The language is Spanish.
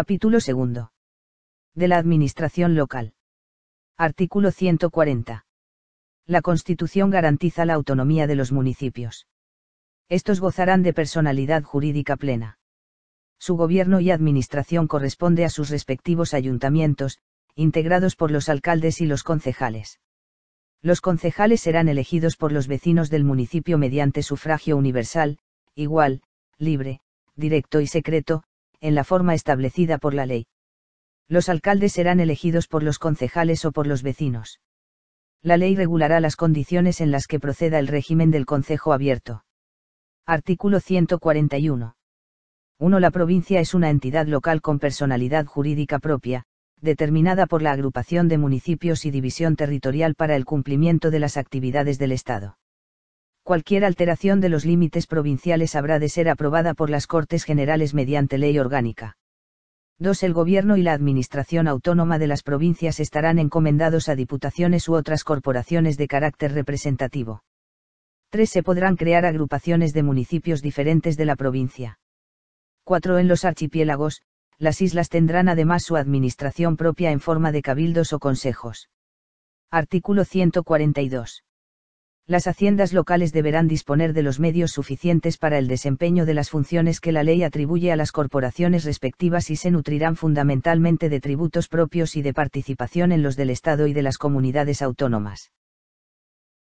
Capítulo 2. De la Administración Local. Artículo 140. La Constitución garantiza la autonomía de los municipios. Estos gozarán de personalidad jurídica plena. Su gobierno y administración corresponde a sus respectivos ayuntamientos, integrados por los alcaldes y los concejales. Los concejales serán elegidos por los vecinos del municipio mediante sufragio universal, igual, libre, directo y secreto, en la forma establecida por la ley. Los alcaldes serán elegidos por los concejales o por los vecinos. La ley regulará las condiciones en las que proceda el régimen del concejo abierto. Artículo 141. 1. La provincia es una entidad local con personalidad jurídica propia, determinada por la agrupación de municipios y división territorial para el cumplimiento de las actividades del Estado cualquier alteración de los límites provinciales habrá de ser aprobada por las Cortes Generales mediante ley orgánica. 2. El gobierno y la administración autónoma de las provincias estarán encomendados a diputaciones u otras corporaciones de carácter representativo. 3. Se podrán crear agrupaciones de municipios diferentes de la provincia. 4. En los archipiélagos, las islas tendrán además su administración propia en forma de cabildos o consejos. Artículo 142 las haciendas locales deberán disponer de los medios suficientes para el desempeño de las funciones que la ley atribuye a las corporaciones respectivas y se nutrirán fundamentalmente de tributos propios y de participación en los del Estado y de las comunidades autónomas.